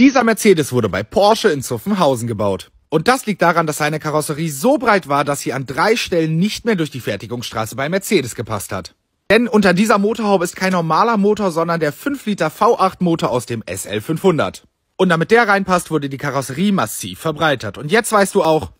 Dieser Mercedes wurde bei Porsche in Zuffenhausen gebaut. Und das liegt daran, dass seine Karosserie so breit war, dass sie an drei Stellen nicht mehr durch die Fertigungsstraße bei Mercedes gepasst hat. Denn unter dieser Motorhaube ist kein normaler Motor, sondern der 5 Liter V8 Motor aus dem SL500. Und damit der reinpasst, wurde die Karosserie massiv verbreitert. Und jetzt weißt du auch,